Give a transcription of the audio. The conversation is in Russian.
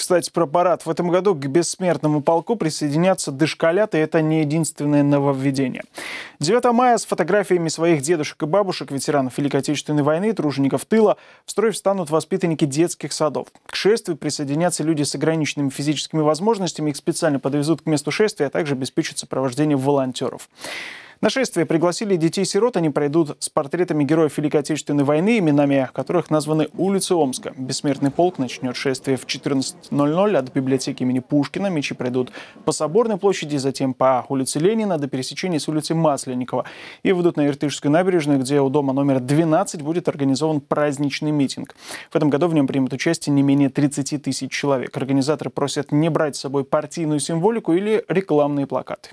Кстати, про парад. В этом году к бессмертному полку присоединятся дышколят, и это не единственное нововведение. 9 мая с фотографиями своих дедушек и бабушек, ветеранов Великой Отечественной войны, тружеников тыла, в строй встанут воспитанники детских садов. К шествию присоединятся люди с ограниченными физическими возможностями, их специально подвезут к месту шествия, а также обеспечат сопровождение волонтеров. На шествие пригласили детей-сирот. Они пройдут с портретами героев Великой Отечественной войны, именами которых названы улицы Омска. Бессмертный полк начнет шествие в 14.00 от библиотеки имени Пушкина. Мечи пройдут по Соборной площади, затем по улице Ленина до пересечения с улицы Масленникова. И выйдут на Иртышскую набережную, где у дома номер 12 будет организован праздничный митинг. В этом году в нем примут участие не менее 30 тысяч человек. Организаторы просят не брать с собой партийную символику или рекламные плакаты.